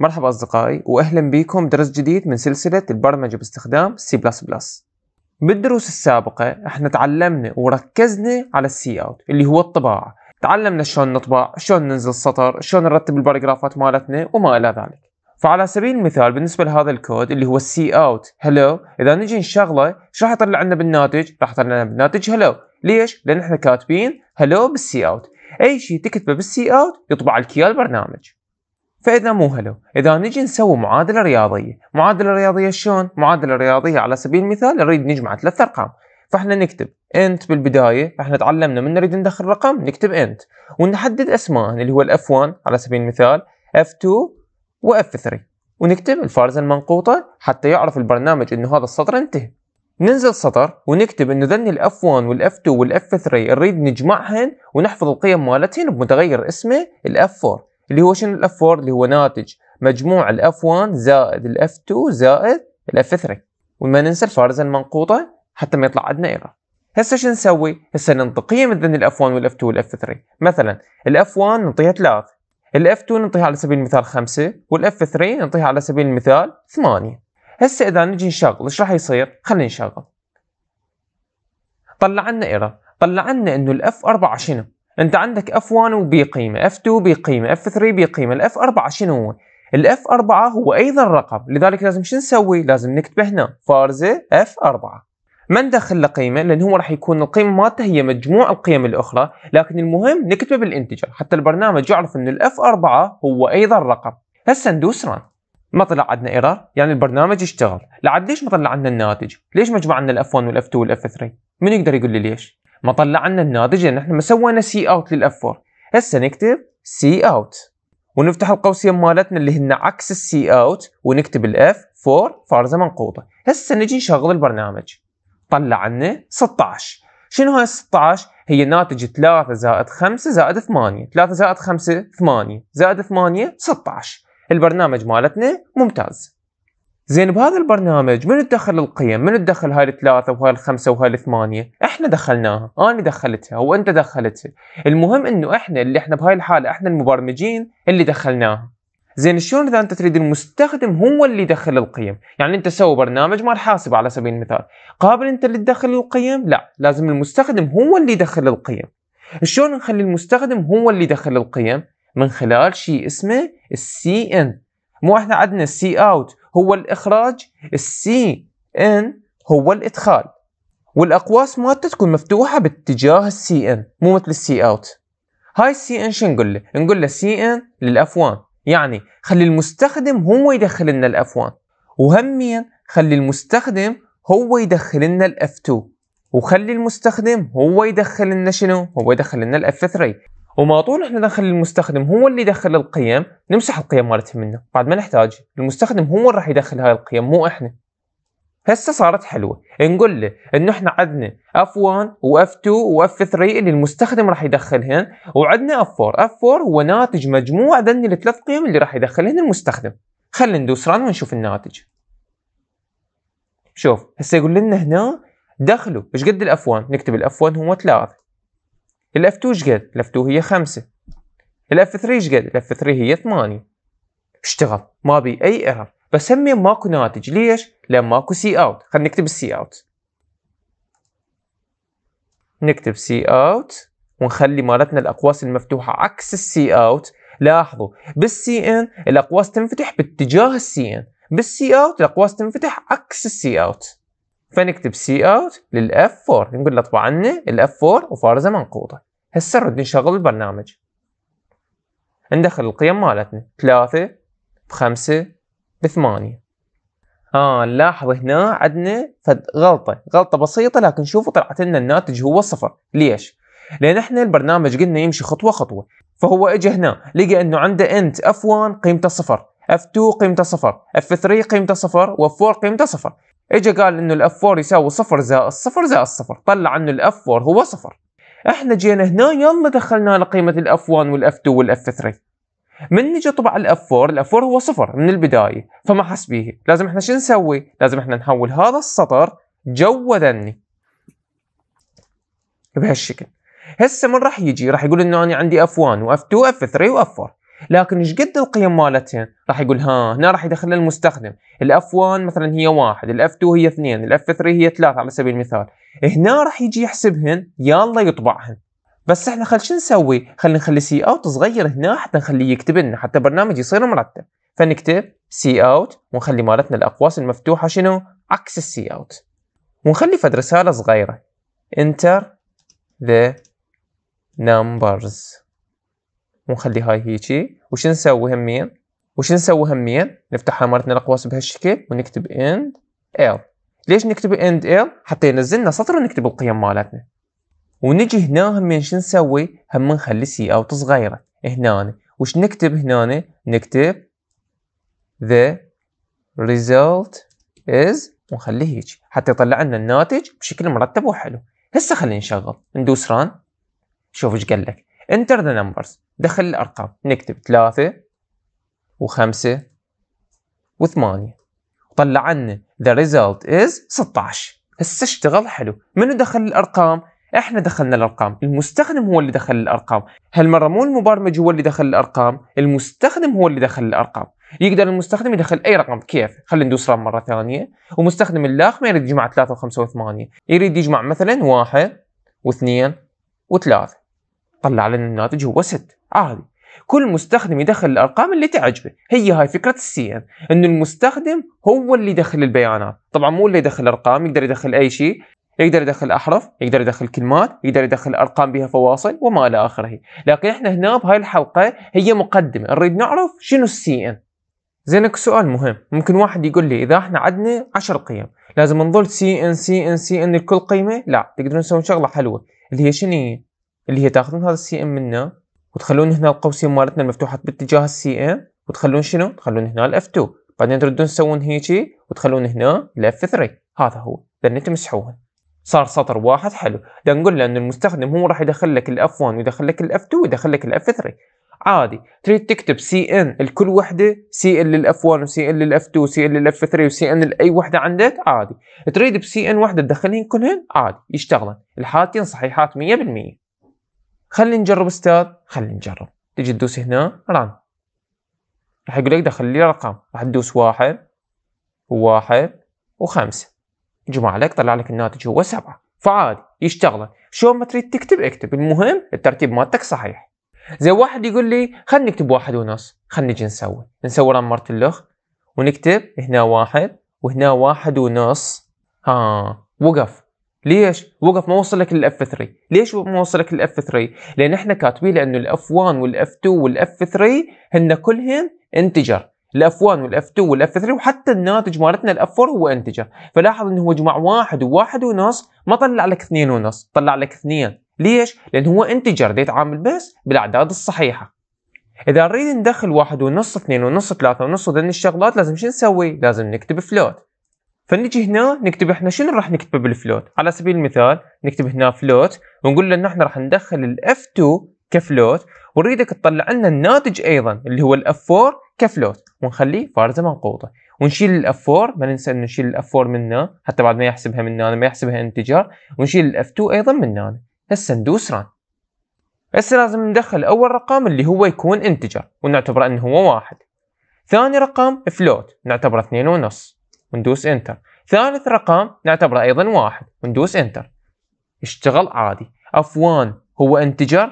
مرحبا أصدقائي وأهلا بكم درس جديد من سلسلة البرمجة باستخدام سي بلس بلس بالدروس السابقة احنا تعلمنا وركزنا على السي اوت اللي هو الطباعة تعلمنا شلون نطبع شلون ننزل سطر شلون نرتب الباراجرافات مالتنا وما إلى ذلك فعلى سبيل المثال بالنسبة لهذا الكود اللي هو السي اوت هلو إذا نجي نشغله ايش راح يطلع لنا بالناتج؟ راح يطلع لنا بالناتج هلو ليش؟ لأن احنا كاتبين هلو بالسي اوت أي شيء تكتبه بالسي اوت يطبع لك إياه البرنامج فإذا مو هلو إذا نجي نسوي معادلة رياضية معادلة رياضية شلون؟ معادلة رياضية على سبيل المثال نريد نجمع ثلاث أرقام فاحنا نكتب انت بالبدايه احنا تعلمنا من نريد ندخل رقم نكتب انت ونحدد اسماء اللي هو الاف 1 على سبيل المثال اف 2 واف 3 ونكتب الفارزه المنقوطه حتى يعرف البرنامج انه هذا السطر انتهى ننزل سطر ونكتب انه ذني الاف 1 والاف 2 والاف 3 نريد نجمعهن ونحفظ القيم مالتهن بمتغير اسمه الاف 4 اللي هو شنو الاف 4 اللي هو ناتج مجموع الاف 1 زائد الاف 2 زائد الاف 3 وما ننسى الفارزه المنقوطه حتى ما يطلع عندنا ايرور هسه شو نسوي؟ هسه ننطقيهم اذا الاف 1 والاف 2 والاف 3 مثلا الاف 1 نعطيها 3 الاف 2 نعطيها على سبيل المثال 5 والاف 3 نعطيها على سبيل المثال 8 هسه اذا نجي نشغل ايش راح يصير؟ خلينا نشغل طلع لنا ايرور طلع لنا انه الاف 4 شنو؟ انت عندك اف 1 وبقيمه اف 2 بقيمه اف 3 بقيمه الاف 4 شنو هو الاف 4 هو ايضا رقم لذلك لازم شو نسوي لازم نكتبه هنا فارزه اف 4 ما ندخل له قيمه لان هو راح يكون القيمه مالته هي مجموع القيم الاخرى لكن المهم نكتبه بالانتجر حتى البرنامج يعرف ان الاف 4 هو ايضا رقم هسه ندوس ران ما طلع عندنا ايرور يعني البرنامج اشتغل لعد ليش ما طلع عندنا الناتج ليش ما جمع عندنا الاف 1 والاف 2 والاف 3 من يقدر يقول لي ليش ما طلع لنا الناتج لان يعني احنا ما سوينا سي اوت للاف 4 هسه نكتب سي اوت ونفتح القوسين مالتنا اللي هن عكس السي اوت ونكتب الاف 4 فارزه منقوطه هسه نجي نشغل البرنامج طلع لنا 16 شنو هاي 16 هي ناتج 3 زائد 5 زائد 8 3 زائد 5 8 زائد 8 16 البرنامج مالتنا ممتاز زين بهذا البرنامج من تدخل القيم من تدخل هاي الثلاثة وهاي الخمسة وهاي الثمانية احنا دخلناها انا دخلتها وانت دخلتها المهم انه احنا اللي احنا بهاي الحالة احنا المبرمجين اللي دخلناها زين شلون اذا انت تريد المستخدم هو اللي يدخل القيم يعني انت سوي برنامج مال حاسب على سبيل المثال قابل انت اللي تدخل القيم لا لازم المستخدم هو اللي يدخل القيم شلون نخلي المستخدم هو اللي يدخل القيم من خلال شيء اسمه السي ان مو احنا عندنا السي اوت هو الاخراج السي ان هو الادخال والاقواس مالته تكون مفتوحه باتجاه السي ان مو مثل السي اوت هاي السي ان شو نقول له نقول له سي ان للاف 1 يعني خلي المستخدم هو يدخل لنا الاف 1 وهميا خلي المستخدم هو يدخل لنا الاف 2 وخلي المستخدم هو يدخل لنا شنو هو يدخل لنا الاف 3 وما طول احنا نخلي المستخدم هو اللي يدخل القيم نمسح القيم مالته منه بعد ما نحتاج المستخدم هو اللي راح يدخل هاي القيم مو احنا هسه صارت حلوه نقول له انه احنا عندنا اف 1 واف 2 واف 3 اللي المستخدم راح يدخلهن وعندنا اف 4 اف 4 هو ناتج مجموع ذن الثلاث قيم اللي راح يدخلهن المستخدم خلينا ندوس ران ونشوف الناتج شوف هسه يقول لنا هنا دخلوا ايش قد الاف 1 نكتب الاف 1 هو 3 الاف 2 شقد الاف 2 هي 5 الاف 3 شقد الاف 3 هي 8 اشتغل ما بي اي ايرور بس هم ماكو ناتج ليش لان ماكو سي اوت خلينا نكتب السي اوت نكتب سي اوت ونخلي مالتنا الاقواس المفتوحه عكس السي اوت لاحظوا بالسي ان الاقواس تنفتح باتجاه السي ان بالسي اوت الاقواس تنفتح عكس السي اوت فنكتب سي اوت للاف 4 نقول له اطبع عنا الاف 4 وفارزه منقوطه هسه رد نشغل البرنامج ندخل القيم مالتنا ثلاثة بخمسة بثمانية ها آه نلاحظ هنا عندنا فد غلطة غلطة بسيطة لكن شوفوا طلعت لنا الناتج هو صفر ليش؟ لأن احنا البرنامج قلنا يمشي خطوة خطوة فهو اجى هنا لقى انه عنده انت اف1 قيمته صفر اف2 قيمته صفر اف3 قيمته صفر واف4 قيمته صفر اجى قال انه الاف4 يساوي صفر زائد صفر زائد صفر طلع انه الاف4 هو صفر احنا جينا هنا يلا دخلنا لقيمه الاف 1 والاف 2 والاف 3 من نجي طبع الاف 4 الاف 4 هو صفر من البدايه فما حس به لازم احنا شو نسوي لازم احنا نحول هذا السطر جوا ذني بهالشكل هسه من راح يجي راح يقول انه انا عندي اف 1 واف 2 واف 3 واف 4 لكن ايش قد القيم مالتهن؟ راح يقول ها هنا راح يدخل المستخدم الاف 1 مثلا هي واحد الاف 2 هي اثنين الاف 3 هي ثلاثة على سبيل المثال هنا راح يجي يحسبهن يلا يطبعهن بس احنا خل شو نسوي خلينا نخلي سي اوت صغير هنا حتى نخليه يكتب لنا حتى برنامج يصير مرتب فنكتب سي اوت ونخلي مالتنا الاقواس المفتوحه شنو عكس السي اوت ونخلي فد رساله صغيره انتر ذا numbers ونخلي هاي هيجي وش نسوي همين وش نسوي همين نفتحها مرتنا الاقواس بهالشكل ونكتب end l ليش نكتب end l حتى ينزلنا سطر ونكتب القيم مالتنا ونجي هنا همين شو نسوي هم نخلي سي اوت صغيره هنا وش نكتب هنا نكتب the result is ونخليه هيك حتى يطلع لنا الناتج بشكل مرتب وحلو هسه خلينا نشغل ندوس ران شوف ايش قال لك enter the numbers دخل الأرقام نكتب ثلاثة وخمسة وثمانية طلع لنا the result is 16 هسه اشتغل حلو منو دخل الأرقام؟ احنا دخلنا الارقام المستخدم هو اللي دخل الارقام هالمره مو المبرمج هو اللي دخل الارقام المستخدم هو اللي دخل الارقام يقدر المستخدم يدخل اي رقم كيف خلينا ندوس رام مره ثانيه ومستخدم اللاخ ما يريد يجمع 3 و5 و8 يريد يجمع مثلا واحد واثنين وثلاثه طلع لنا الناتج هو 6 عادي كل مستخدم يدخل الارقام اللي تعجبه هي هاي فكره السي ان انه المستخدم هو اللي يدخل البيانات طبعا مو اللي يدخل ارقام يقدر يدخل اي شيء يقدر يدخل احرف يقدر يدخل كلمات يقدر يدخل ارقام بها فواصل وما الى اخره لكن احنا هنا بهاي الحلقه هي مقدمه نريد نعرف شنو السي ان زينك سؤال مهم ممكن واحد يقول لي اذا احنا عندنا 10 قيم لازم نظل سي ان سي ان سي ان لكل قيمه لا تقدرون تسوون شغله حلوه اللي هي شنو اللي هي تاخذون هذا السي ام منه وتخلون هنا القوسين مالتنا المفتوحه باتجاه السي ام وتخلون شنو؟ تخلون هنا الاف 2 بعدين تردون تسوون هيجي وتخلون هنا الاف 3 هذا هو لان تمسحوه صار سطر واحد حلو نقول له انه المستخدم هو راح يدخل لك الاف 1 ويدخل لك الاف 2 ويدخل لك الاف 3 عادي تريد تكتب سي ان لكل وحده سي ان للاف 1 وسي ان للاف 2 وسي ان للاف 3 وسي ان لاي وحده عندك عادي تريد بسي ان وحده تدخلهن كلهن عادي يشتغلن الحالتين صحيحات 100% خلي نجرب استاذ خلي نجرب تجي تدوس هنا ران راح يقول لك دخل لي رقم راح تدوس واحد وواحد وخمسة جمع لك طلع لك الناتج هو سبعة فعادي يشتغل شلون ما تريد تكتب اكتب المهم الترتيب مالتك صحيح زي واحد يقول لي خلينا نكتب واحد ونص خلينا نجي نسوي نسوي ران مرة اللخ ونكتب هنا واحد وهنا واحد ونص ها وقف ليش؟ وقف ما وصلك للاف 3 ليش ما وصلك للاف 3 لان احنا كاتبين انه الاف 1 والاف 2 والاف 3 هن كلهن انتجر الاف 1 والاف 2 والاف 3 وحتى الناتج مالتنا الاف 4 هو انتجر فلاحظ انه هو جمع واحد وواحد ونص ما طلع لك اثنين ونص طلع لك اثنين ليش؟ لان هو انتجر يتعامل بس بالاعداد الصحيحه اذا نريد ندخل واحد ونص اثنين ونص ثلاثة ونص وذن الشغلات لازم شو نسوي؟ لازم نكتب فلوت فنجي هنا نكتب احنا شنو راح نكتبه بالفلوت على سبيل المثال نكتب هنا فلوت ونقول له ان احنا راح ندخل الاف 2 كفلوت ونريدك تطلع لنا الناتج ايضا اللي هو الاف 4 كفلوت ونخليه فارزه منقوطه ونشيل الاف 4 ما ننسى انه نشيل الاف 4 من هنا حتى بعد ما يحسبها من هنا ما يحسبها انتجار ونشيل الاف 2 ايضا من هنا هسه ندوس ران هسه لازم ندخل اول رقم اللي هو يكون انتجر ونعتبره انه هو واحد ثاني رقم فلوت نعتبره اثنين ونص وندوس انتر ثالث رقم نعتبره ايضا واحد وندوس انتر اشتغل عادي F1 هو انتجر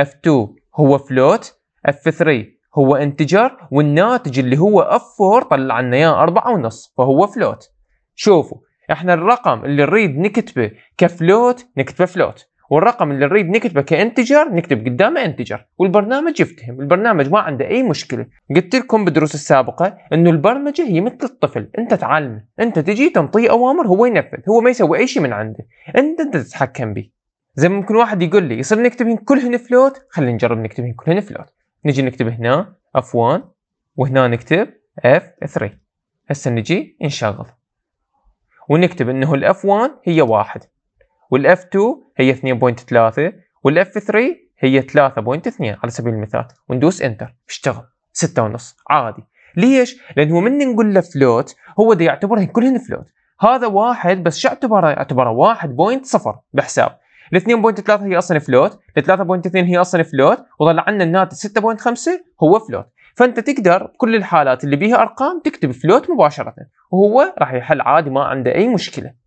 F2 هو فلوت F3 هو انتجر والناتج اللي هو F4 طلع لنا اياه 4 ونص فهو فلوت شوفوا احنا الرقم اللي نريد نكتبه كفلوت نكتبه فلوت والرقم اللي نريد نكتبه كانتجر نكتب قدامه انتجر والبرنامج يفتهم البرنامج ما عنده اي مشكله قلت لكم بالدروس السابقه انه البرمجه هي مثل الطفل انت تعلمه انت تجي تنطيه اوامر هو ينفذ هو ما يسوي اي شيء من عنده انت انت تتحكم به زي ممكن واحد يقول لي يصير نكتبهن كلهن فلوت خلينا نجرب نكتبهن كلهن فلوت نجي نكتب هنا F1 وهنا نكتب F3 هسه نجي نشغل ونكتب انه الاف 1 هي واحد والاف 2 هي 2.3 والاف 3 هي 3.2 على سبيل المثال وندوس انتر اشتغل 6.5 عادي ليش؟ لانه من نقول له فلوت هو ده يعتبرهن كلهن فلوت هذا واحد بس شو اعتبره؟ اعتبره 1.0 بحساب ال 2.3 هي اصلا فلوت، ال 3.2 هي اصلا فلوت، وطلع عندنا الناتج 6.5 هو فلوت، فانت تقدر بكل الحالات اللي بيها ارقام تكتب فلوت مباشره، وهو راح يحل عادي ما عنده اي مشكله.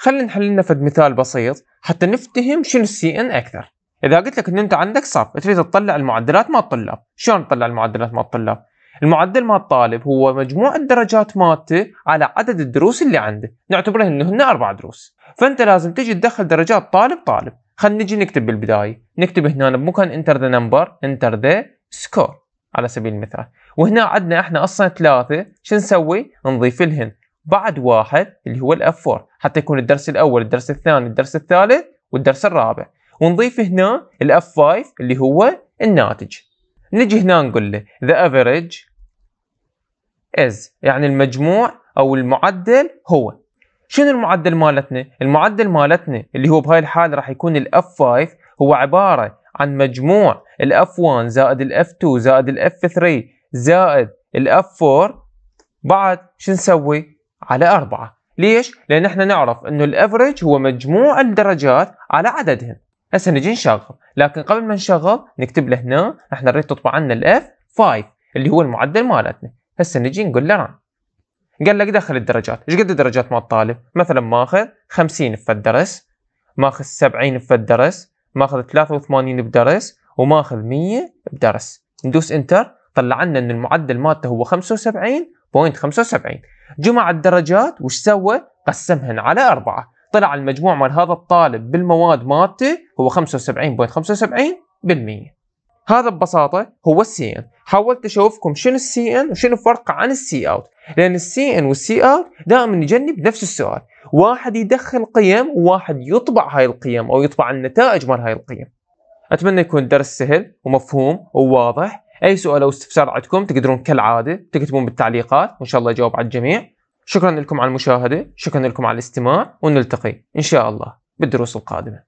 خلينا نحل لنا فد مثال بسيط حتى نفتهم شنو السي ان اكثر اذا قلت لك ان انت عندك صف تريد تطلع المعدلات مال الطلاب شلون تطلع المعدلات مال الطلاب المعدل مال الطالب هو مجموع الدرجات مالته على عدد الدروس اللي عنده نعتبره انه هنا اربع دروس فانت لازم تجي تدخل درجات طالب طالب خلينا نجي نكتب بالبدايه نكتب هنا بمكان انتر ذا نمبر انتر ذا سكور على سبيل المثال وهنا عندنا احنا اصلا ثلاثه شو نسوي نضيف لهن بعد واحد اللي هو الاف 4 حتى يكون الدرس الاول الدرس الثاني الدرس الثالث والدرس الرابع ونضيف هنا الاف 5 اللي هو الناتج نجي هنا نقول له the average is يعني المجموع او المعدل هو شنو المعدل مالتنا المعدل مالتنا اللي هو بهاي الحاله راح يكون الاف 5 هو عباره عن مجموع الاف 1 زائد الاف 2 زائد الاف 3 زائد الاف 4 بعد شو نسوي على أربعة ليش؟ لأن احنا نعرف أنه الأفريج هو مجموع الدرجات على عددهم هسه نجي نشغل لكن قبل ما نشغل نكتب له هنا احنا نريد تطبع عنا الاف 5 اللي هو المعدل مالتنا هسه نجي نقول له ران قال لك دخل الدرجات ايش قد الدرجات مال الطالب مثلا ماخذ 50 في الدرس ماخذ 70 في الدرس ماخذ 83 بدرس وماخذ 100 بدرس ندوس انتر طلع لنا ان المعدل مالته هو 75 0.75 جمع الدرجات وش سوى؟ قسمهن على أربعة طلع المجموع مال هذا الطالب بالمواد مالته هو 75.75% هذا ببساطة هو السي ان حاولت أشوفكم شنو السي ان وشنو فرقه عن السي اوت لأن السي ان والسي اوت دائما نجنب نفس السؤال واحد يدخل قيم وواحد يطبع هاي القيم أو يطبع النتائج مال هاي القيم أتمنى يكون الدرس سهل ومفهوم وواضح اي سؤال او استفسار عندكم تقدرون كالعاده تكتبون بالتعليقات وان شاء الله اجاوب على الجميع شكرا لكم على المشاهده شكرا لكم على الاستماع ونلتقي ان شاء الله بالدروس القادمه